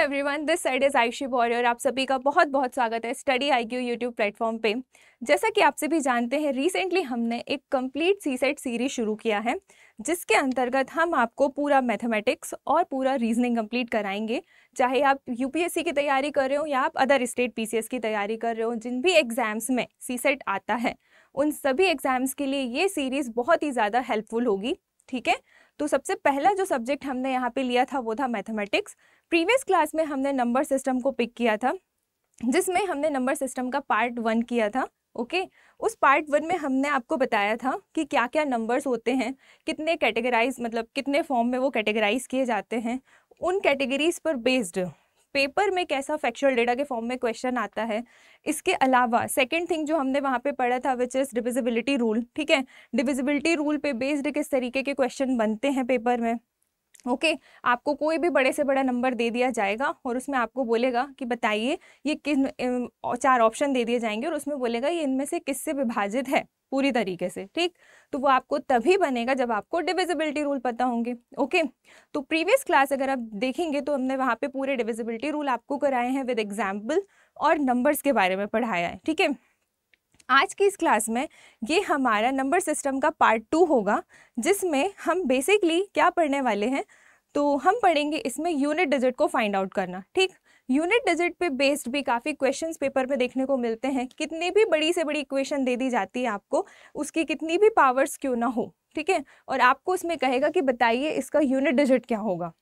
Everyone this side is Ayushi और आप सभी का बहुत बहुत स्वागत है study I Q YouTube platform पे जैसा कि आप सभी जानते हैं रिसेंटली हमने एक कंप्लीट सी सेट सीरीज शुरू किया है जिसके अंतर्गत हम आपको पूरा मैथमेटिक्स और पूरा रीजनिंग कंप्लीट कराएंगे चाहे आप यूपीएससी की तैयारी कर रहे हो या आप अदर स्टेट पीसीएस की तैयारी कर रहे हो जिन भी एग्जाम्स में सी सेट आता है उन सभी एग्जाम्स के लिए ये सीरीज़ बहुत ही ज़्यादा हेल्पफुल होगी ठीक है तो सबसे पहला जो सब्जेक्ट हमने यहाँ पे लिया था वो था मैथमेटिक्स प्रीवियस क्लास में हमने नंबर सिस्टम को पिक किया था जिसमें हमने नंबर सिस्टम का पार्ट वन किया था ओके okay? उस पार्ट वन में हमने आपको बताया था कि क्या क्या नंबर्स होते हैं कितने कैटेगराइज मतलब कितने फॉर्म में वो कैटेगराइज किए जाते हैं उन कैटेगरीज पर बेस्ड पेपर में कैसा फैक्चुअल डेटा के फॉर्म में क्वेश्चन आता है इसके अलावा सेकेंड थिंग जो हमने वहाँ पे पढ़ा था विच इज़ डिविजिबिलिटी रूल ठीक है डिविजिबिलिटी रूल पे बेस्ड किस तरीके के क्वेश्चन बनते हैं पेपर में ओके okay, आपको कोई भी बड़े से बड़ा नंबर दे दिया जाएगा और उसमें आपको बोलेगा कि बताइए ये किस चार ऑप्शन दे दिए जाएंगे और उसमें बोलेगा ये इनमें से किससे विभाजित है पूरी तरीके से ठीक तो वो आपको तभी बनेगा जब आपको डिविजिबिलिटी रूल पता होंगे ओके तो प्रीवियस क्लास अगर आप देखेंगे तो हमने वहाँ पे पूरे डिविजिबिलिटी रूल आपको कराए हैं विद एग्जाम्पल और नंबर्स के बारे में पढ़ाया है ठीक है आज की इस क्लास में ये हमारा नंबर सिस्टम का पार्ट टू होगा जिसमें हम बेसिकली क्या पढ़ने वाले हैं तो हम पढ़ेंगे इसमें यूनिट डिजिट को फाइंड आउट करना ठीक यूनिट डिजिट पे बेस्ड भी काफ़ी क्वेश्चंस पेपर में देखने को मिलते हैं कितनी भी बड़ी से बड़ी इक्वेशन दे दी जाती है आपको उसकी कितनी भी पावर्स क्यों ना हो ठीक है और आपको उसमें कहेगा कि बताइए इसका यूनिट डिजिट क्या होगा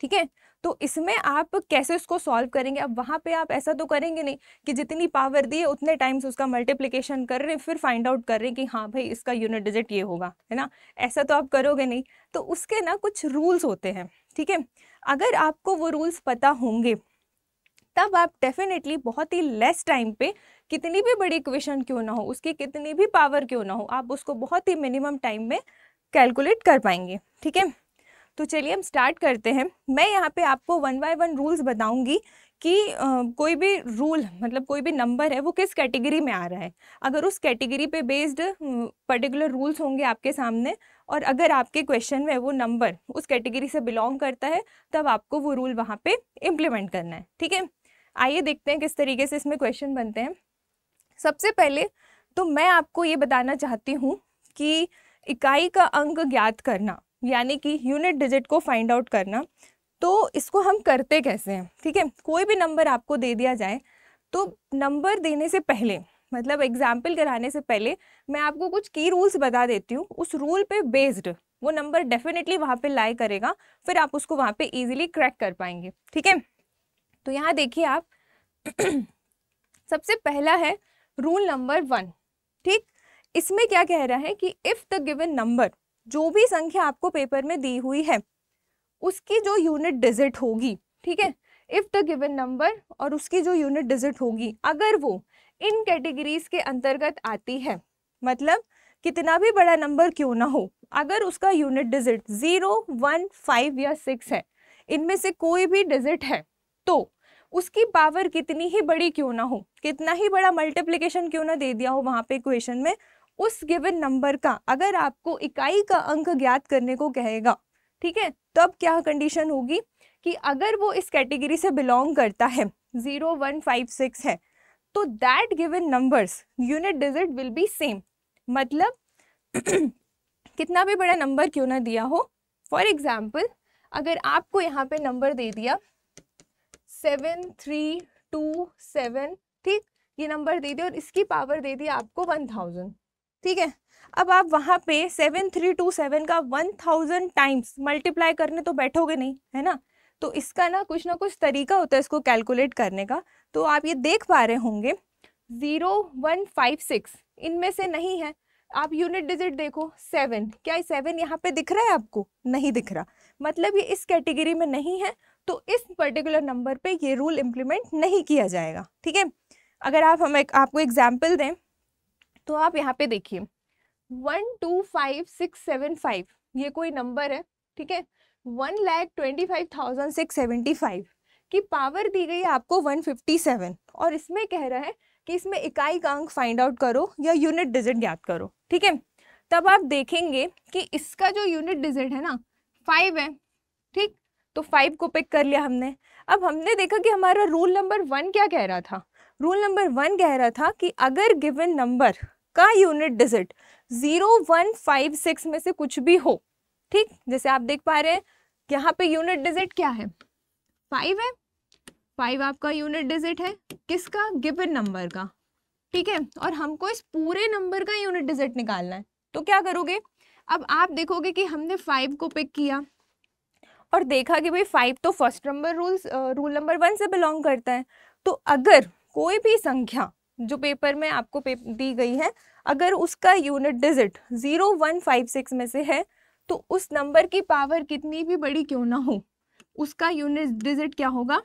ठीक है तो इसमें आप कैसे उसको सॉल्व करेंगे अब वहाँ पे आप ऐसा तो करेंगे नहीं कि जितनी पावर दी है उतने टाइम्स उसका मल्टीप्लिकेशन कर रहे हैं फिर फाइंड आउट कर रहे हैं कि हाँ भाई इसका यूनिट डिजिट ये होगा है ना ऐसा तो आप करोगे नहीं तो उसके ना कुछ रूल्स होते हैं ठीक है अगर आपको वो रूल्स पता होंगे तब आप डेफिनेटली बहुत ही लेस टाइम पे कितनी भी बड़ी इक्वेशन क्यों ना हो उसकी कितनी भी पावर क्यों ना हो आप उसको बहुत ही मिनिमम टाइम में कैलकुलेट कर पाएंगे ठीक है तो चलिए हम स्टार्ट करते हैं मैं यहाँ पे आपको वन बाय वन रूल्स बताऊंगी कि आ, कोई भी रूल मतलब कोई भी नंबर है वो किस कैटेगरी में आ रहा है अगर उस कैटेगरी पे बेस्ड पर्टिकुलर रूल्स होंगे आपके सामने और अगर आपके क्वेश्चन में वो नंबर उस कैटेगरी से बिलोंग करता है तब आपको वो रूल वहाँ पे इम्प्लीमेंट करना है ठीक है आइए देखते हैं किस तरीके से इसमें क्वेश्चन बनते हैं सबसे पहले तो मैं आपको ये बताना चाहती हूँ कि इकाई का अंक ज्ञात करना यानी कि यूनिट डिजिट को फाइंड आउट करना तो इसको हम करते कैसे हैं ठीक है कोई भी नंबर आपको दे दिया जाए तो नंबर देने से पहले मतलब एग्जाम्पल कराने से पहले मैं आपको कुछ की रूल्स बता देती हूँ उस रूल पे बेस्ड वो नंबर डेफिनेटली वहाँ पे लाई करेगा फिर आप उसको वहाँ पे इजीली क्रैक कर पाएंगे ठीक है तो यहाँ देखिए आप सबसे पहला है रूल नंबर वन ठीक इसमें क्या कह रहा है कि इफ़ द गिवन नंबर जो भी संख्या आपको पेपर में दी हुई है उसकी जो यूनिट डिजिट होगी ठीक है इफ़ द गिवन नंबर और उसकी जो यूनिट डिजिट होगी अगर वो इन कैटेगरीज के अंतर्गत आती है मतलब कितना भी बड़ा नंबर क्यों ना हो अगर उसका unit digit zero one five या सिक्स है इनमें से कोई भी डिजिट है तो उसकी पावर कितनी ही बड़ी क्यों ना हो कितना ही बड़ा मल्टीप्लिकेशन क्यों ना दे दिया हो वहाँ पे इक्वेशन में उस गिवन नंबर का अगर आपको इकाई का अंक ज्ञात करने को कहेगा ठीक है तब क्या कंडीशन होगी कि अगर वो इस कैटेगरी से बिलोंग करता है जीरो वन फाइव सिक्स है तो that given numbers unit digit will be same मतलब कितना भी बड़ा नंबर क्यों ना दिया हो फॉर एग्जाम्पल अगर आपको यहाँ पे नंबर दे दिया सेवन थ्री टू सेवन ठीक ये नंबर दे दिया और इसकी पावर दे दी आपको वन थाउजेंड ठीक है अब आप वहाँ पे सेवन थ्री टू सेवन का वन थाउजेंड टाइम्स मल्टीप्लाई करने तो बैठोगे नहीं है ना तो इसका ना कुछ ना कुछ तरीका होता है इसको कैलकुलेट करने का तो आप ये देख पा रहे होंगे ज़ीरो वन फाइव सिक्स इनमें से नहीं है आप यूनिट डिजिट देखो सेवन क्या सेवन यहाँ पे दिख रहा है आपको नहीं दिख रहा मतलब ये इस कैटेगरी में नहीं है तो इस पर्टिकुलर नंबर पे ये रूल इम्प्लीमेंट नहीं किया जाएगा ठीक है अगर आप हम एक आपको एग्जाम्पल दें तो आप यहाँ पे देखिए one two five six seven five ये कोई नंबर है ठीक है one lakh twenty five thousand six seventy five की पावर दी गई आपको वन फिफ्टी सेवन और इसमें कह रहा है कि इसमें इकाई का अंक फाइंड आउट करो या यूनिट डिजिट याद करो ठीक है तब आप देखेंगे कि इसका जो यूनिट डिजिट है ना फाइव है ठीक तो फाइव को पिक कर लिया हमने अब हमने देखा कि हमारा रूल नंबर वन क्या कह रहा था रूल नंबर वन कह रहा था कि अगर गिवन नंबर का unit digit zero one five six में से कुछ भी हो ठीक जैसे आप देख पा रहे हैं यहाँ पे यूनिट डिजिट क्या है फाइव है फाइव आपका यूनिट डिजिट है किसका गिवन नंबर का ठीक है और हमको इस पूरे नंबर का यूनिट डिजिट निकालना है तो क्या करोगे अब आप देखोगे कि हमने फाइव को पिक किया और देखा कि भाई फाइव तो first number rules rule number one से बिलोंग करता है तो अगर कोई भी संख्या जो पेपर में आपको पेप दी गई है अगर उसका unit digit zero one five six में से है तो उस नंबर की पावर कितनी भी बड़ी क्यों ना हो उसका यूनिट डिजिट क्या होगा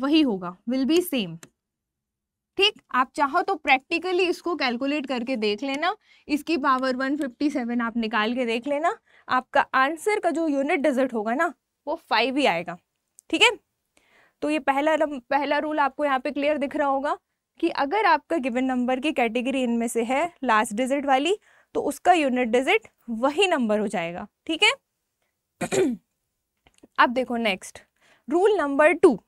वही होगा विल बी सेम ठीक आप चाहो तो प्रैक्टिकली इसको कैलकुलेट करके देख लेना इसकी पावर 157 आप निकाल के देख लेना आपका आंसर का जो यूनिट डिजिट होगा ना वो फाइव ही आएगा ठीक है तो ये पहला पहला रूल आपको यहाँ पे क्लियर दिख रहा होगा कि अगर आपका गिवन नंबर की कैटेगरी इनमें से है लास्ट डिजिट वाली तो उसका यूनिट डिजिट वही नंबर हो जाएगा ठीक है अब देखो नेक्स्ट रूल नंबर टू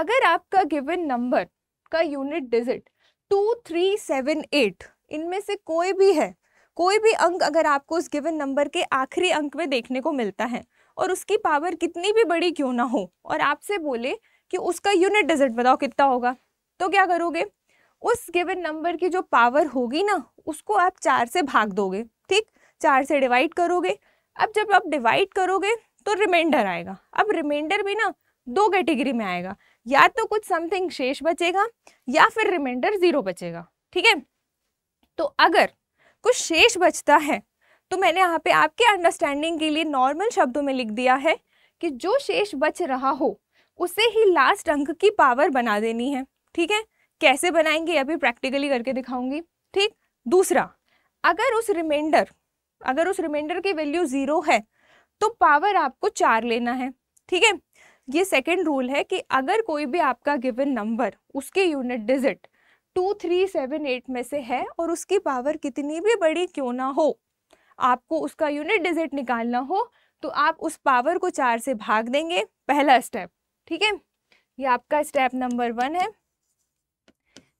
अगर आपका गिवन नंबर का unit digit two three seven eight इनमें से कोई भी है कोई भी अंक अगर आपको उस गिवन नंबर के आखिरी अंक में देखने को मिलता है और उसकी पावर कितनी भी बड़ी क्यों ना हो और आपसे बोले कि उसका यूनिट डिजिट बताओ कितना होगा तो क्या करोगे उस गिवन नंबर की जो पावर होगी ना उसको आप चार से भाग दोगे ठीक चार से डिवाइड करोगे अब जब आप डिवाइड करोगे तो रिमाइंडर आएगा अब रिमाइंडर भी ना दो कैटेगरी में आएगा या तो कुछ समथिंग शेष बचेगा या फिर रिमाइंडर जीरो बचेगा ठीक है तो अगर कुछ शेष बचता है तो मैंने यहाँ पे आपके अंडरस्टैंडिंग के लिए नॉर्मल शब्दों में लिख दिया है कि जो शेष बच रहा हो उसे ही लास्ट अंक की पावर बना देनी है ठीक है कैसे बनाएंगे अभी प्रैक्टिकली करके दिखाऊंगी ठीक दूसरा अगर उस रिमाइंडर अगर उस रिमाइंडर की वैल्यू ज़ीरो है तो पावर आपको चार लेना है ठीक है ये सेकंड रूल है कि अगर कोई भी आपका गिवन नंबर उसके unit digit two three seven eight में से है और उसकी पावर कितनी भी बड़ी क्यों ना हो आपको उसका यूनिट डिजिट निकालना हो तो आप उस पावर को चार से भाग देंगे पहला स्टेप ठीक है ये आपका स्टेप नंबर वन है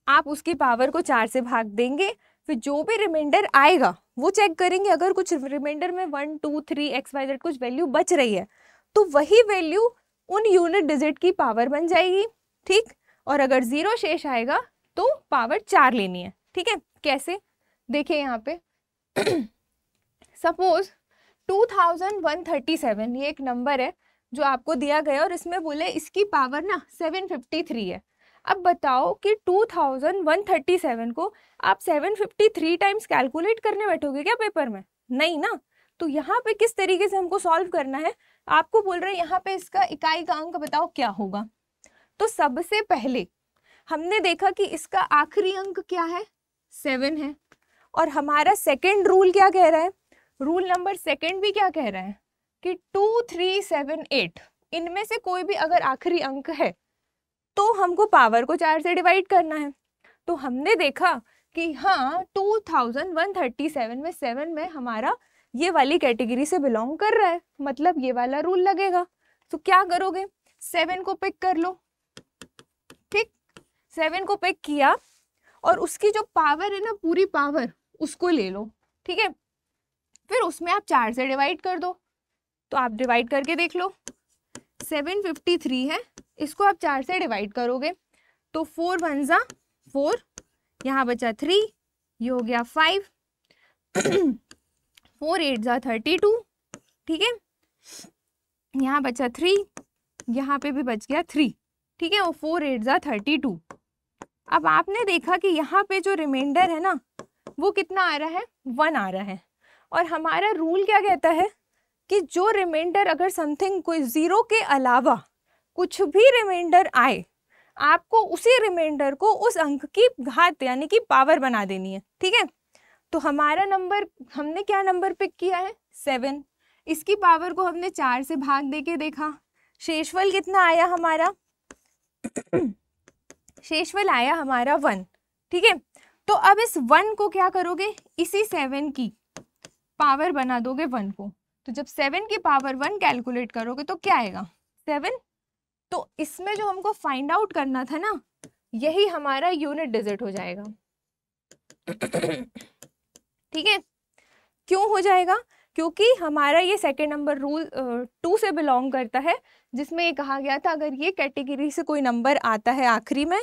आप उसकी पावर को चार से भाग देंगे फिर जो भी रिमाइंडर आएगा वो चेक करेंगे अगर कुछ रिमाइंडर में one two three X Y Z कुछ वैल्यू बच रही है तो वही वैल्यू उन यूनिट डिजिट की पावर बन जाएगी ठीक और अगर ज़ीरो शेष आएगा तो पावर चार लेनी है ठीक है कैसे देखिए यहाँ पे सपोज 2137 ये एक नंबर है जो आपको दिया गया और इसमें बोले इसकी पावर ना 753 है अब बताओ कि 2137 को आप 753 टाइम्स कैलकुलेट करने बैठोगे क्या पेपर में नहीं ना तो यहाँ पे किस तरीके से हमको सॉल्व करना है आपको बोल रहे हैं यहाँ पे इसका इकाई का अंक बताओ क्या होगा तो सबसे पहले हमने देखा कि इसका आखिरी अंक क्या है सेवन है और हमारा सेकेंड रूल क्या कह रहा है रूल नंबर सेकेंड भी क्या कह रहा है कि टू थ्री सेवन एट इनमें से कोई भी अगर आखिरी अंक है तो हमको पावर को चार से डिवाइड करना है तो हमने देखा कि हाँ टू सेवन में सेवन में हमारा ये वाली कैटेगरी से बिलोंग कर रहा है मतलब ये वाला रूल लगेगा तो क्या करोगे सेवन को पिक कर लो ठीक सेवन को पिक किया और उसकी जो पावर है ना पूरी पावर उसको ले लो ठीक है फिर उसमें आप चार से डिवाइड कर दो तो आप डिवाइड करके देख लो सेवन फिफ्टी थ्री है इसको आप चार से डिवाइड करोगे तो फोर वन ज़ा फोर यहाँ बचा थ्री ये हो गया फाइव फोर एट ज़ा थर्टी टू ठीक है यहाँ बचा थ्री यहाँ पे भी बच गया थ्री ठीक है और फोर एट ज़ा थर्टी टू अब आपने देखा कि यहाँ पे जो रिमाइंडर है ना वो कितना आ रहा है वन आ रहा है और हमारा रूल क्या कहता है कि जो रिमाइंडर अगर समथिंग कोई ज़ीरो के अलावा कुछ भी रिमाइंडर आए आपको उसी रिमाइंडर को उस अंक की घात यानी कि पावर बना देनी है ठीक है तो हमारा नंबर हमने क्या नंबर पिक किया है सेवन इसकी पावर को हमने चार से भाग दे के देखा शेषफल कितना आया हमारा शेषफल आया हमारा वन ठीक है तो अब इस वन को क्या करोगे इसी सेवन की पावर बना दोगे वन को तो जब सेवन की पावर वन कैलकुलेट करोगे तो क्या आएगा सेवन तो इसमें जो हमको फाइंड आउट करना था ना यही हमारा यूनिट डिजिट हो जाएगा ठीक है क्यों हो जाएगा क्योंकि हमारा ये सेकेंड नंबर रूल टू से बिलोंग करता है जिसमें ये कहा गया था अगर ये कैटेगरी से कोई नंबर आता है आखिरी में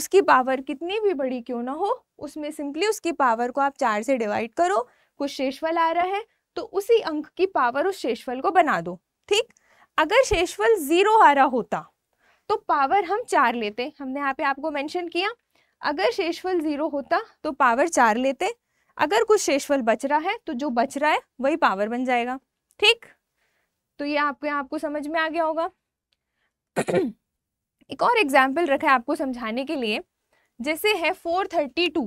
उसकी पावर कितनी भी बड़ी क्यों ना हो उसमें सिंपली उसकी पावर को आप चार से डिवाइड करो कुछ शेषफल आ रहा है तो उसी अंक की पावर उस शेषफल को बना दो ठीक अगर शेषफल ज़ीरो आ रहा होता तो पावर हम चार लेते हमने यहाँ पे आपको मेंशन किया अगर शेषफल ज़ीरो होता तो पावर चार लेते अगर कुछ शेषफल बच रहा है तो जो बच रहा है वही पावर बन जाएगा ठीक तो ये आपके आपको समझ में आ गया होगा एक और एग्जाम्पल रखा है आपको समझाने के लिए जैसे है four thirty two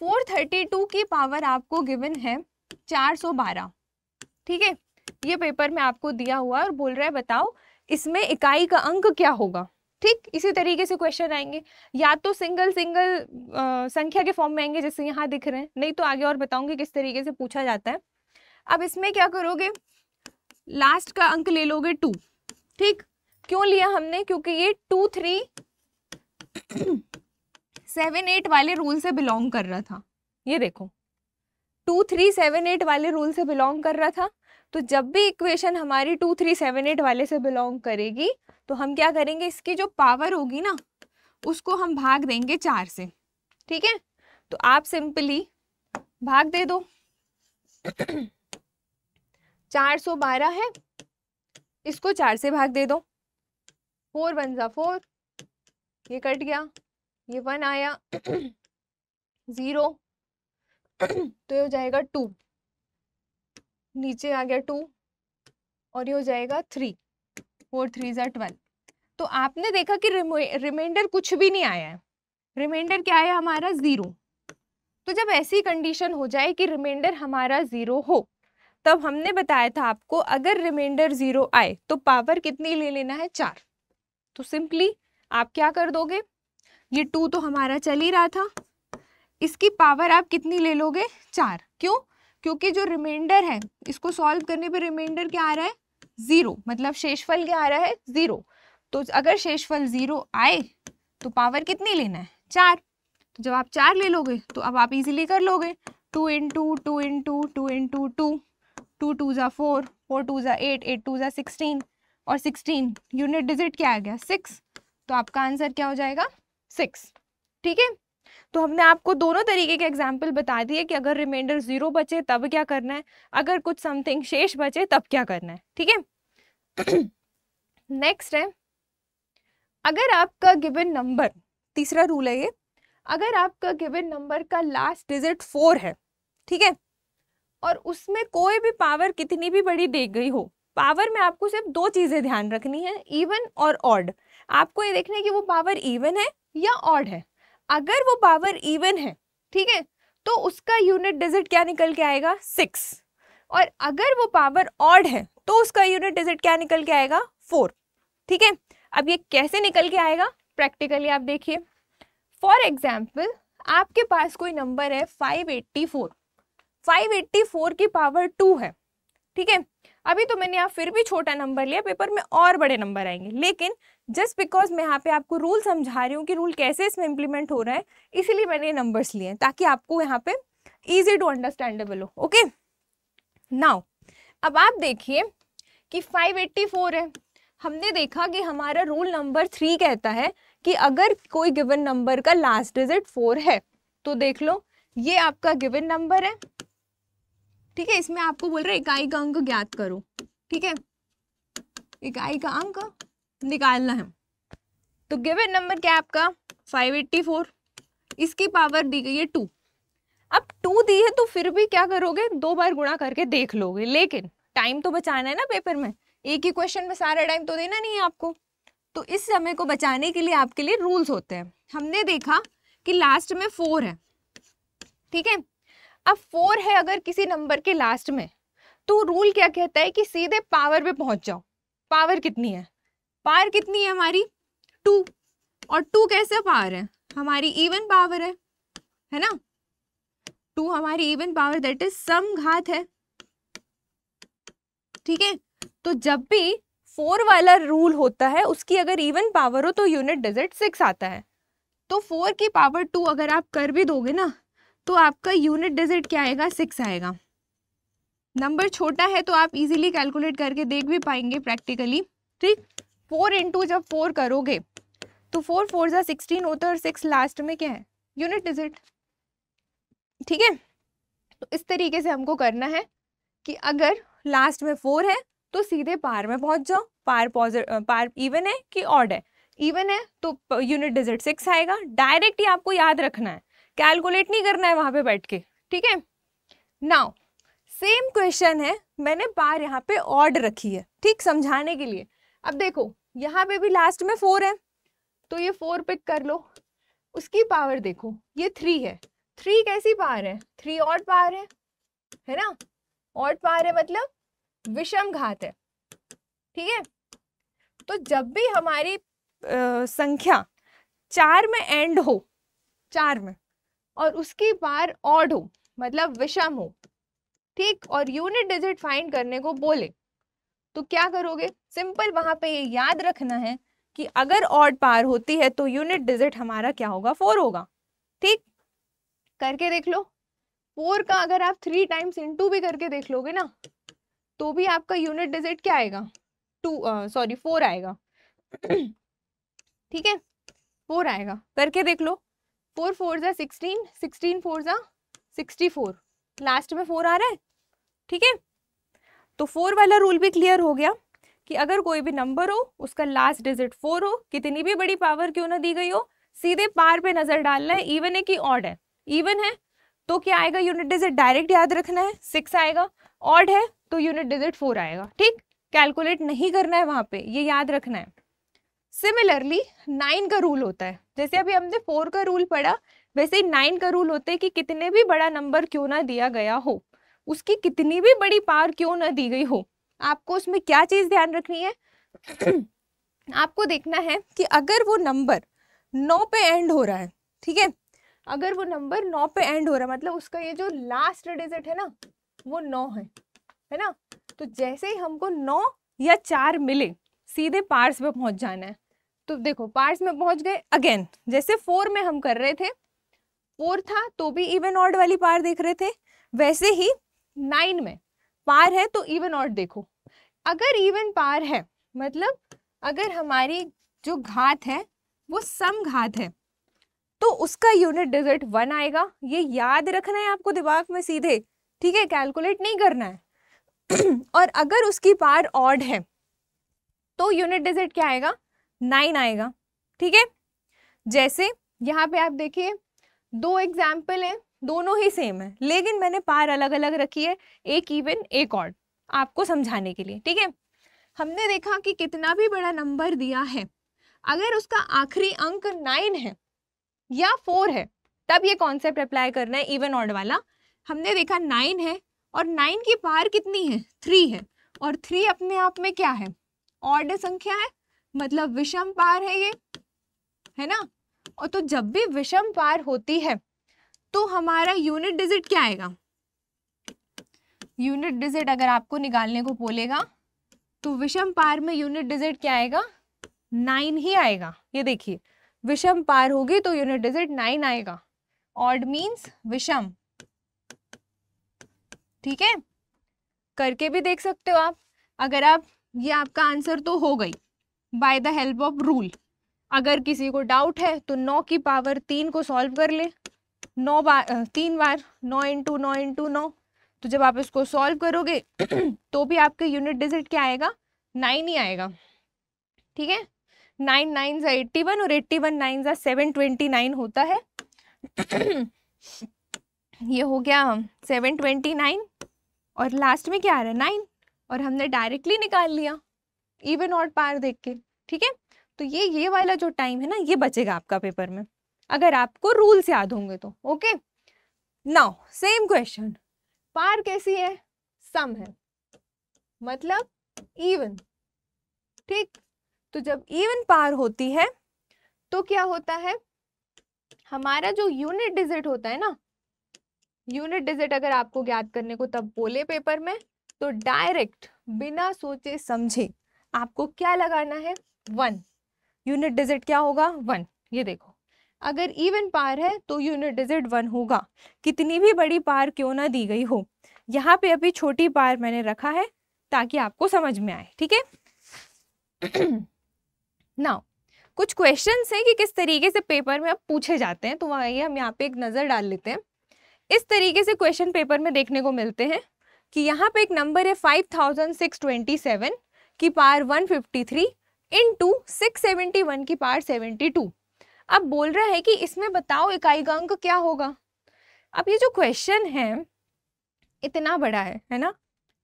four thirty two की पावर आपको गिवन है चार सौ बारह ठीक है ये पेपर में आपको दिया हुआ और बोल रहा है बताओ इसमें इकाई का अंक क्या होगा ठीक इसी तरीके से क्वेश्चन आएंगे या तो सिंगल सिंगल संख्या के फॉर्म में आएंगे जैसे यहाँ दिख रहे हैं नहीं तो आगे और बताऊंगी किस तरीके से पूछा जाता है अब इसमें क्या करोगे लास्ट का अंक ले लोगे टू ठीक क्यों लिया हमने क्योंकि ये टू थ्री सेवन एट वाले रूल से बिलोंग कर रहा था ये देखो टू थ्री सेवन एट वाले रूल से बिलोंग कर रहा था तो जब भी इक्वेशन हमारी टू थ्री सेवन एट वाले से बिलोंग करेगी तो हम क्या करेंगे इसकी जो पावर होगी ना उसको हम भाग देंगे चार से ठीक है तो आप सिंपली भाग दे दो चार सौ बारह है इसको चार से भाग दे दो फोर वन ज़ा फोर ये कट गया ये वन आया ज़ीरो तो ये हो जाएगा टू नीचे आ गया टू और ये हो जाएगा थ्री फोर थ्री ज़ा ट्वेल्व तो आपने देखा कि रिमाइंडर कुछ भी नहीं आया है रिमाइंडर क्या है हमारा ज़ीरो तो जब ऐसी कंडीशन हो जाए कि रिमाइंडर हमारा ज़ीरो हो तब हमने बताया था आपको अगर रिमाइंडर ज़ीरो आए तो पावर कितनी ले लेना है चार तो सिंपली आप क्या कर दोगे ये टू तो हमारा चल ही रहा था इसकी पावर आप कितनी ले लोगे चार क्यों क्योंकि जो रिमाइंडर है इसको सॉल्व करने पर रिमाइंडर क्या आ रहा है ज़ीरो मतलब शेषफल क्या आ रहा है ज़ीरो तो अगर शेषफल ज़ीरो आए तो पावर कितनी लेना है चार तो जब आप चार ले लोगे तो अब आप इजीली कर लोगे two in two two in two into two two two ज़ा फोर फोर टू ज़ा एट एट टू ज़ा सिक्सटीन और सिक्सटीन यूनिट डिजिट क्या आ गया सिक्स तो आपका आंसर क्या हो जाएगा सिक्स ठीक है तो हमने आपको दोनों तरीके के एग्जाम्पल बता दिए कि अगर रिमाइंडर जीरो बचे तब क्या करना है अगर कुछ समथिंग शेष बचे तब क्या करना है ठीक है नेक्स्ट है अगर आपका गिवन नंबर तीसरा रूल है ये अगर आपका गिवन नंबर का लास्ट डिजिट फोर है ठीक है और उसमें कोई भी पावर कितनी भी बड़ी देख गई हो पावर में आपको सिर्फ दो चीज़ें ध्यान रखनी है इवन और ऑड आपको ये देखना है कि वो पावर इवन है या ऑड है अगर वो पावर इवन है ठीक है तो उसका यूनिट डिजिट क्या निकल के आएगा सिक्स और अगर वो पावर ऑड है तो उसका यूनिट डिजिट क्या निकल के आएगा फोर ठीक है अब ये कैसे निकल के आएगा प्रैक्टिकली आप देखिए फॉर एग्जाम्पल आपके पास कोई नंबर है 584 584 की पावर टू है ठीक है अभी तो मैंने आप फिर भी छोटा नंबर लिया पेपर में और बड़े नंबर आएंगे लेकिन जस्ट बिकॉज मैं यहाँ पे आपको रूल समझा रही हूँ कि रूल कैसे इसमें इम्प्लीमेंट हो रहा है इसीलिए मैंने ये नंबर्स लिए हैं ताकि आपको यहाँ पे ईजी टू अंडरस्टैंडेबल हो ओके नाउ अब आप देखिए कि 584 है हमने देखा कि हमारा रूल नंबर थ्री कहता है कि अगर कोई गिवन नंबर का लास्ट डिजिट फोर है तो देख लो ये आपका गिवन नंबर है ठीक है इसमें आपको बोल रहे इकाई का अंक ज्ञात करो ठीक है इकाई का अंक निकालना है तो गिवन नंबर क्या है आपका 584 इसकी पावर दी गई है टू अब टू दी है तो फिर भी क्या करोगे दो बार गुणा करके देख लोगे लेकिन टाइम तो बचाना है ना पेपर में एक ही क्वेश्चन में सारा टाइम तो देना नहीं है आपको तो इस समय को बचाने के लिए आपके लिए रूल्स होते हैं हमने देखा कि लास्ट में फोर है ठीक है अब फोर है अगर किसी नंबर के लास्ट में तो रूल क्या कहता है कि सीधे पावर पे पहुंच जाओ पावर कितनी है पार कितनी है हमारी टू और टू कैसे पावर है हमारी इवन पावर है है ना टू हमारी इवन पावर दैट इज सम घात है ठीक है तो जब भी फोर वाला रूल होता है उसकी अगर इवन पावर हो तो यूनिट डिजिट सिक्स आता है तो फोर की पावर टू अगर आप कर भी दोगे ना तो आपका यूनिट डिजिट क्या आएगा सिक्स आएगा नंबर छोटा है तो आप इजीली कैलकुलेट करके देख भी पाएंगे प्रैक्टिकली ठीक फोर इंटू जब फोर करोगे तो फोर फोर जो सिक्सटीन होता है और सिक्स लास्ट में क्या है यूनिट डिजिट ठीक है तो इस तरीके से हमको करना है कि अगर लास्ट में फोर है तो सीधे पार में पहुंच जाओ पार पॉजिटिव पार इवन है कि ऑड है इवन है तो यूनिट डिजिट सिक्स आएगा डायरेक्ट ही आपको याद रखना है कैलकुलेट नहीं करना है वहां पे बैठ के ठीक है नाउ सेम क्वेश्चन है मैंने पार यहाँ पे ऑड रखी है ठीक समझाने के लिए अब देखो यहाँ पे भी लास्ट में फोर है तो ये फोर पिक कर लो उसकी पावर देखो ये थ्री है थ्री कैसी पावर है थ्री ऑड पावर है है ना ऑड पावर है मतलब विषम घात है ठीक है तो जब भी हमारी आ, संख्या चार में एंड हो चार में और उसकी पार ऑड हो मतलब विषम हो ठीक और यूनिट डिजिट फाइंड करने को बोले तो क्या करोगे सिंपल वहां पे ये याद रखना है कि अगर ऑड पार होती है तो यूनिट डिजिट हमारा क्या होगा फोर होगा ठीक करके देख लो फोर का अगर आप थ्री टाइम्स टू भी करके देख लोगे ना तो भी आपका यूनिट डिजिट क्या आएगा टू सॉरी फोर आएगा ठीक है फोर आएगा करके देख लो फोर फोर ज़ा सिक्सटीन सिक्सटीन फोर ज़ा सिक्सटी फोर लास्ट में फोर आ रहा है ठीक है तो फोर वाला रूल भी क्लियर हो गया कि अगर कोई भी नंबर हो उसका लास्ट डिजिट फोर हो कितनी भी बड़ी पावर क्यों ना दी गई हो सीधे पार पे नजर डालना है इवन है कि ऑड है इवन है तो क्या आएगा यूनिट डिजिट डायरेक्ट याद रखना है सिक्स आएगा ऑड है तो यूनिट डिजिट फोर आएगा ठीक कैलकुलेट नहीं करना है वहां पे ये याद रखना है सिमिलरली नाइन का रूल होता है जैसे अभी हमने फोर का रूल पढ़ा वैसे ही नाइन का रूल होता है कि कितने भी बड़ा नंबर क्यों ना दिया गया हो उसकी कितनी भी बड़ी पावर क्यों ना दी गई हो आपको उसमें क्या चीज़ ध्यान रखनी है आपको देखना है कि अगर वो नंबर नौ पे एंड हो रहा है ठीक है अगर वो नंबर नौ पे एंड हो रहा है मतलब उसका ये जो लास्ट डिजिट है ना वो नौ है है ना तो जैसे ही हमको नौ या चार मिले सीधे पार्स में पहुंच जाना है तो देखो पार्स में पहुंच गए अगेन जैसे फोर में हम कर रहे थे फोर था तो भी इवन ऑर्ड वाली पार देख रहे थे वैसे ही नाइन में पार है तो इवन और देखो अगर इवन पार है मतलब अगर हमारी जो घात है वो सम घात है तो उसका यूनिट डिजिट वन आएगा ये याद रखना है आपको दिमाग में सीधे ठीक है कैलकुलेट नहीं करना है और अगर उसकी पार ऑड है तो यूनिट डिजिट क्या आएगा नाइन आएगा ठीक है जैसे यहाँ पे आप देखिए दो एग्जाम्पल हैं दोनों ही सेम है लेकिन मैंने पार अलग अलग रखी है एक इवन एक ऑड आपको समझाने के लिए ठीक है हमने देखा कि कितना भी बड़ा नंबर दिया है अगर उसका आखिरी अंक नाइन है या फोर है तब ये कॉन्सेप्ट अप्लाई करना है इवन ऑड वाला हमने देखा नाइन है और नाइन की पार कितनी है थ्री है और थ्री अपने आप में क्या है ऑड संख्या है मतलब विषम पार है ये है ना और तो जब भी विषम पार होती है तो हमारा यूनिट डिजिट क्या आएगा यूनिट डिजिट अगर आपको निकालने को बोलेगा तो विषम पार में यूनिट डिजिट क्या आएगा नाइन ही आएगा ये देखिए विषम पार होगी तो यूनिट डिजिट नाइन आएगा ऑड मीन्स विषम ठीक है करके भी देख सकते हो आप अगर आप ये आपका आंसर तो हो गई by the help of rule अगर किसी को डाउट है तो नौ की पावर तीन को सॉल्व कर ले नौ बार तीन बार नौ इंटू नौ इंटू नौ तो जब आप इसको सॉल्व करोगे तो भी आपके यूनिट डिजिट क्या आएगा नाइन ही आएगा ठीक है नाइन नाइन सा एट्टी वन और एट्टी वन नाइन सा सेवन ट्वेंटी नाइन होता है ये हो गया सेवन ट्वेंटी नाइन और लास्ट में क्या आ रहा है नाइन और हमने डायरेक्टली निकाल लिया इवन और पार देख के ठीक है तो ये ये वाला जो टाइम है ना ये बचेगा आपका पेपर में अगर आपको रूल्स याद होंगे तो ओके नाउ सेम क्वेश्चन पार कैसी है सम है मतलब इवन ठीक तो जब इवन पार होती है तो क्या होता है हमारा जो यूनिट डिजिट होता है ना यूनिट डिजिट अगर आपको याद करने को तब बोले पेपर में तो डायरेक्ट बिना सोचे समझे आपको क्या लगाना है वन यूनिट डिजिट क्या होगा वन ये देखो अगर इवन पार है तो यूनिट डिजिट वन होगा कितनी भी बड़ी पार क्यों ना दी गई हो यहाँ पे अभी छोटी पार मैंने रखा है ताकि आपको समझ में आए ठीक है नाउ कुछ क्वेश्चन हैं कि किस तरीके से पेपर में अब पूछे जाते हैं तो आइए हम यहाँ पे एक नज़र डाल लेते हैं इस तरीके से क्वेश्चन पेपर में देखने को मिलते हैं कि यहाँ पे एक नंबर है five thousand six twenty seven की power one fifty three in two six seventy one की पार सेवेंटी टू अब बोल रहा है कि इसमें बताओ इकाई का अंक क्या होगा अब ये जो क्वेश्चन है इतना बड़ा है है ना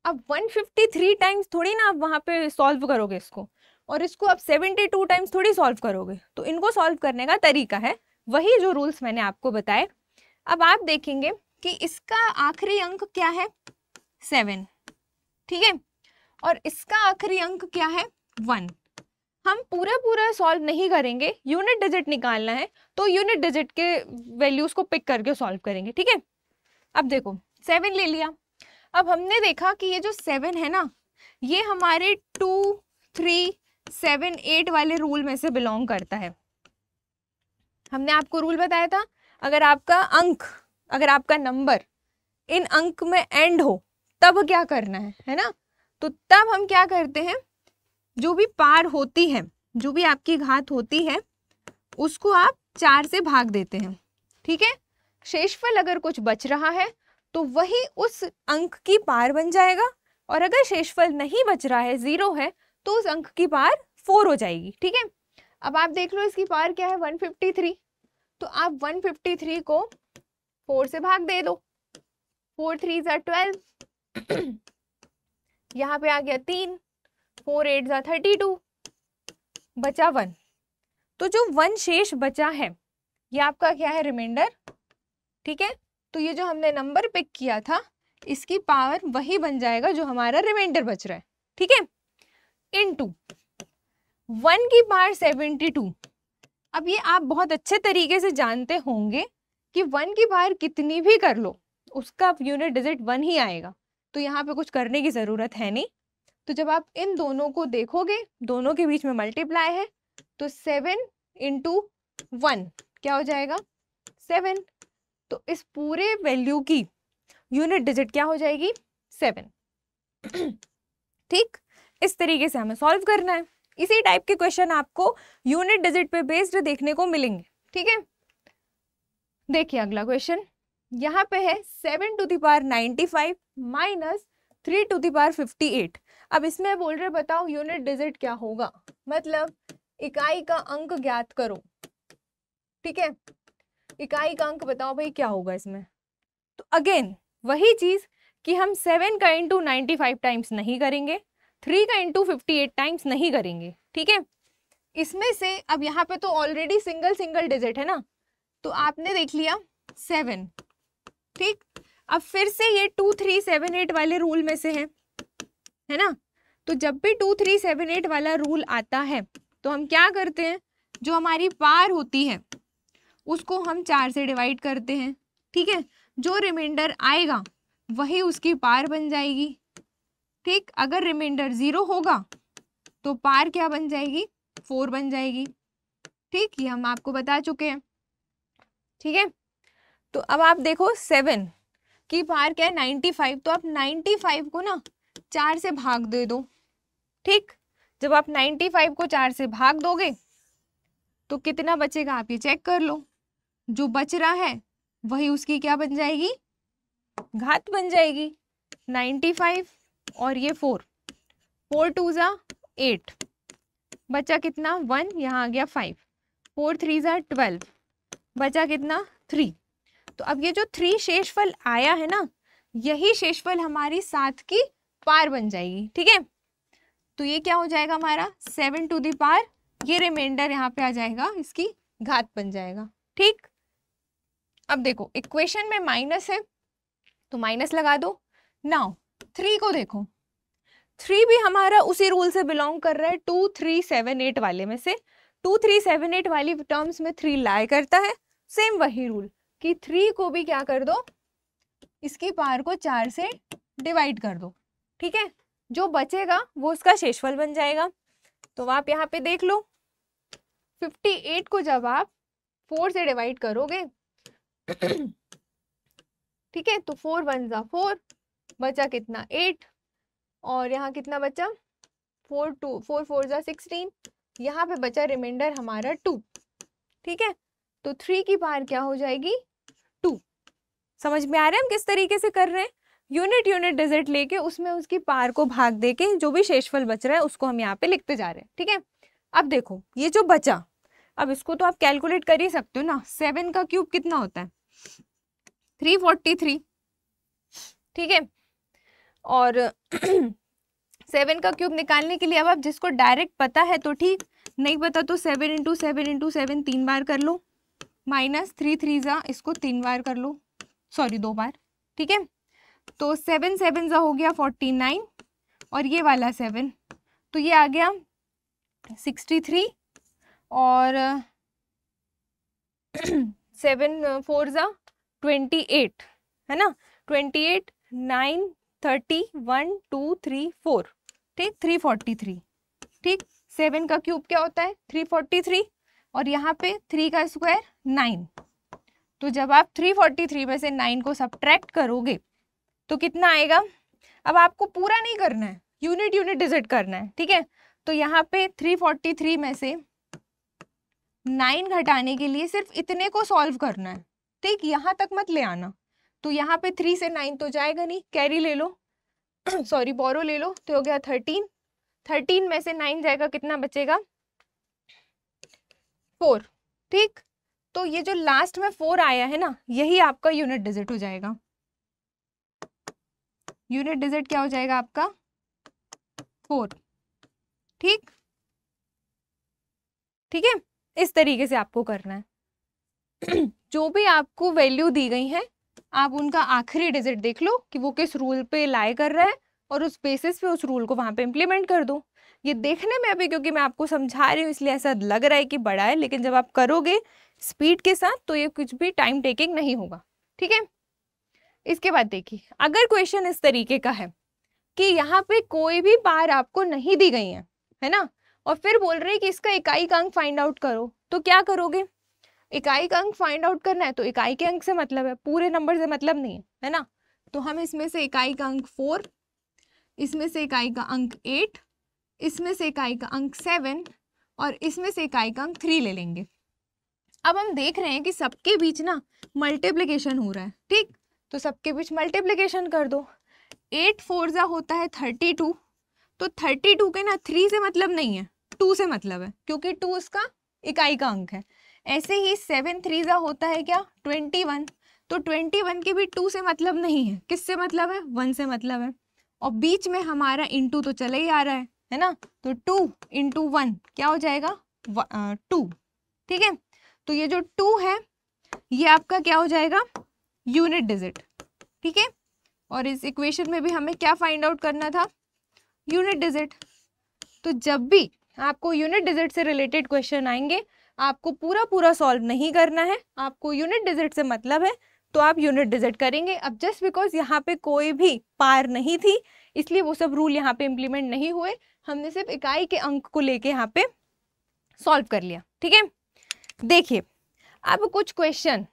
अब 153 टाइम्स थोड़ी ना आप वहाँ पे सॉल्व करोगे इसको और इसको आप 72 टाइम्स थोड़ी सॉल्व करोगे तो इनको सॉल्व करने का तरीका है वही जो रूल्स मैंने आपको बताए अब आप देखेंगे कि इसका आखिरी अंक क्या है सेवन ठीक है और इसका आखिरी अंक क्या है वन हम पूरा पूरा सॉल्व नहीं करेंगे यूनिट डिजिट निकालना है तो यूनिट डिजिट के वैल्यूज को पिक करके सॉल्व करेंगे ठीक है अब देखो सेवन ले लिया अब हमने देखा कि ये जो सेवन है ना ये हमारे टू थ्री सेवन एट वाले रूल में से बिलोंग करता है हमने आपको रूल बताया था अगर आपका अंक अगर आपका नंबर इन अंक में एंड हो तब क्या करना है है ना तो तब हम क्या करते हैं जो भी पार होती है जो भी आपकी घात होती है उसको आप चार से भाग देते हैं ठीक है शेषफल अगर कुछ बच रहा है तो वही उस अंक की पार बन जाएगा और अगर शेषफल नहीं बच रहा है जीरो है तो उस अंक की पार फोर हो जाएगी ठीक है अब आप देख लो इसकी पार क्या है 153 तो आप 153 को फोर से भाग दे दो फोर थ्री ज़ा ट्वेल्व यहाँ पे आ गया तीन फोर एट ज़ा थर्टी टू बचा वन तो जो वन शेष बचा है ये आपका क्या है रिमाइंडर ठीक है तो ये जो हमने नंबर पिक किया था इसकी पावर वही बन जाएगा जो हमारा रिमाइंडर बच रहा है ठीक है इन टू वन की पावर सेवेंटी टू अब ये आप बहुत अच्छे तरीके से जानते होंगे कि वन की पावर कितनी भी कर लो उसका यूनिट डिजिट वन ही आएगा तो यहाँ पे कुछ करने की ज़रूरत है नहीं तो जब आप इन दोनों को देखोगे दोनों के बीच में मल्टीप्लाई है तो सेवन इंटू वन क्या हो जाएगा सेवन तो इस पूरे वैल्यू की यूनिट डिजिट क्या हो जाएगी सेवन ठीक इस तरीके से हमें सॉल्व करना है इसी टाइप के क्वेश्चन आपको यूनिट डिजिट पे बेस्ड देखने को मिलेंगे ठीक है देखिए अगला क्वेश्चन यहाँ पे है seven to the power ninety five minus three to the power fifty eight अब इसमें बोल रहे बताओ यूनिट डिजिट क्या होगा मतलब इकाई का अंक ज्ञात करो ठीक है इकाई का अंक बताओ भाई क्या होगा इसमें तो अगेन वही चीज कि हम सेवन का इंटू नाइनटी फाइव टाइम्स नहीं करेंगे थ्री का इंटू फिफ्टी एट टाइम्स नहीं करेंगे ठीक है इसमें से अब यहाँ पे तो ऑलरेडी सिंगल सिंगल डिजिट है ना तो आपने देख लिया सेवन ठीक अब फिर से ये टू थ्री सेवन एट वाले रूल में से है है ना तो जब भी टू थ्री सेवन एट वाला रूल आता है तो हम क्या करते हैं जो हमारी पार होती है उसको हम चार से डिवाइड करते हैं ठीक है जो रिमाइंडर आएगा वही उसकी पार बन जाएगी ठीक अगर रिमाइंडर ज़ीरो होगा तो पार क्या बन जाएगी फोर बन जाएगी ठीक ये हम आपको बता चुके हैं ठीक है तो अब आप देखो सेवन की पार क्या है नाइन्टी फाइव तो आप नाइन्टी फाइव को ना चार से भाग दे दो ठीक जब आप 95 को चार से भाग दोगे तो कितना बचेगा आप ये चेक कर लो जो बच रहा है वही उसकी क्या बन जाएगी घात बन जाएगी 95 और ये फोर फोर टू ज़ा एट बचा कितना वन यहाँ आ गया फाइव फोर थ्री ज़ा ट्वेल्व बचा कितना थ्री तो अब ये जो थ्री शेषफल आया है ना यही शेषफल हमारी सात की पार बन जाएगी ठीक है तो ये क्या हो जाएगा हमारा सेवन टू दी पार ये रिमाइंडर यहाँ पे आ जाएगा इसकी घात बन जाएगा ठीक अब देखो इक्वेशन में माइनस है तो माइनस लगा दो नाउ थ्री को देखो थ्री भी हमारा उसी रूल से बिलोंग कर रहा है टू थ्री सेवन एट वाले में से टू थ्री सेवन एट वाली टर्म्स में थ्री लाए करता है सेम वही रूल कि थ्री को भी क्या कर दो इसकी पार को चार से डिवाइड कर दो ठीक है जो बचेगा वो उसका शेषफल बन जाएगा तो आप यहाँ पे देख लो 58 को जब आप 4 से डिवाइड करोगे ठीक है तो 4 वन जा फोर बचा कितना 8 और यहाँ कितना बचा 4 टू 4 फोर जा सिक्सटीन यहाँ पे बचा रिमाइंडर हमारा टू ठीक है तो थ्री की पार क्या हो जाएगी टू समझ में आ रहा है हम किस तरीके से कर रहे हैं यूनिट यूनिट डिजिट लेके उसमें उसकी पार को भाग दे के जो भी शेषफल बच रहा है उसको हम यहाँ पे लिखते जा रहे हैं ठीक है अब देखो ये जो बचा अब इसको तो आप कैलकुलेट कर ही सकते हो ना सेवन का क्यूब कितना होता है थ्री फोर्टी थ्री ठीक है और सेवन का क्यूब निकालने के लिए अब आप जिसको डायरेक्ट पता है तो ठीक नहीं पता तो seven into seven into seven तीन बार कर लो माइनस थ्री थ्री ज़ा इसको तीन बार कर लो सॉरी दो बार ठीक है तो सेवन सेवन ज़ा हो गया फोर्टी नाइन और ये वाला सेवन तो ये आ गया सिक्सटी थ्री और सेवन फोर ज़ा ट्वेंटी एट है ना twenty eight nine thirty one two three four ठीक थ्री फोर्टी थ्री ठीक सेवन का क्यूब क्या होता है थ्री फोर्टी थ्री और यहाँ पे थ्री का स्क्वायर नाइन तो जब आप थ्री फोर्टी थ्री में से नाइन को सब्ट्रैक्ट करोगे तो कितना आएगा अब आपको पूरा नहीं करना है यूनिट यूनिट डिजिट करना है ठीक है तो यहाँ पे 343 में से नाइन घटाने के लिए सिर्फ इतने को सॉल्व करना है ठीक यहाँ तक मत ले आना तो यहाँ पे थ्री से नाइन तो जाएगा नहीं कैरी ले लो सॉरी बोरो ले लो तो हो गया थर्टीन थर्टीन में से नाइन जाएगा कितना बचेगा फोर ठीक तो ये जो लास्ट में फोर आया है ना यही आपका यूनिट डिजिट हो जाएगा यूनिट डिजिट क्या हो जाएगा आपका फोर ठीक ठीक है इस तरीके से आपको करना है जो भी आपको वैल्यू दी गई है आप उनका आखिरी डिजिट देख लो कि वो किस रूल पे लाए कर रहा है और उस बेसिस पे उस रूल को वहां पे इंप्लीमेंट कर दो ये देखने में अभी क्योंकि मैं आपको समझा रही हूँ इसलिए ऐसा लग रहा है कि बड़ा है लेकिन जब आप करोगे स्पीड के साथ तो ये कुछ भी टाइम टेकिंग नहीं होगा ठीक है इसके बाद देखिए अगर क्वेश्चन इस तरीके का है कि यहाँ पे कोई भी पार आपको नहीं दी गई है है ना और फिर बोल रहे हैं कि इसका इकाई का अंक फाइंड आउट करो तो क्या करोगे इकाई का अंक फाइंड आउट करना है तो इकाई के अंक से मतलब है पूरे नंबर से मतलब नहीं है है ना तो हम इसमें से इकाई का अंक फोर इसमें से इकाई का अंक एट इसमें से इकाई का अंक सेवन और इसमें से इकाई का अंक थ्री ले लेंगे अब हम देख रहे हैं कि सबके बीच ना मल्टीप्लीकेशन हो रहा है ठीक तो सबके बीच मल्टीप्लीकेशन कर दो एट फोर ज़ा होता है थर्टी टू तो थर्टी टू के ना थ्री से मतलब नहीं है टू से मतलब है क्योंकि टू उसका इकाई का अंक है ऐसे ही सेवन थ्री ज़ा होता है क्या ट्वेंटी वन तो ट्वेंटी वन के भी टू से मतलब नहीं है किस से मतलब है वन से मतलब है और बीच में हमारा इंटू तो चला ही आ रहा है है ना तो टू इंटू वन क्या हो जाएगा टू ठीक है तो ये जो टू है ये आपका क्या हो जाएगा यूनिट डिजिट ठीक है और इस इक्वेशन में भी हमें क्या फाइंड आउट करना था यूनिट डिजिट तो जब भी आपको यूनिट डिजिट से रिलेटेड क्वेश्चन आएंगे आपको पूरा पूरा सॉल्व नहीं करना है आपको यूनिट डिजिट से मतलब है तो आप यूनिट डिजिट करेंगे अब जस्ट बिकॉज यहाँ पे कोई भी पार नहीं थी इसलिए वो सब रूल यहाँ पे इम्प्लीमेंट नहीं हुए हमने सिर्फ इकाई के अंक को लेके यहाँ पे सॉल्व कर लिया ठीक है देखिए अब कुछ क्वेश्चन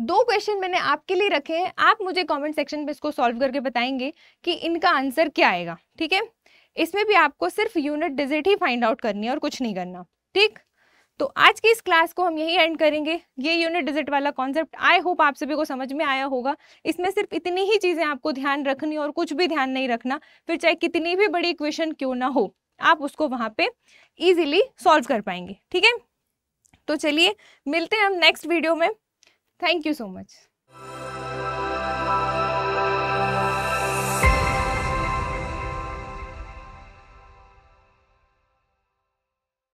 दो क्वेश्चन मैंने आपके लिए रखे हैं आप मुझे कमेंट सेक्शन में इसको सॉल्व करके बताएंगे कि इनका आंसर क्या आएगा ठीक है इसमें भी आपको सिर्फ यूनिट डिजिट ही फाइंड आउट करनी है और कुछ नहीं करना ठीक तो आज की इस क्लास को हम यही एंड करेंगे ये यूनिट डिजिट वाला कॉन्सेप्ट आई होप आप सभी को समझ में आया होगा इसमें सिर्फ इतनी ही चीज़ें आपको ध्यान रखनी और कुछ भी ध्यान नहीं रखना फिर चाहे कितनी भी बड़ी इक्वेशन क्यों ना हो आप उसको वहाँ पे ईजिली सॉल्व कर पाएंगे ठीक है तो चलिए मिलते हैं हम नेक्स्ट वीडियो में Thank you so much.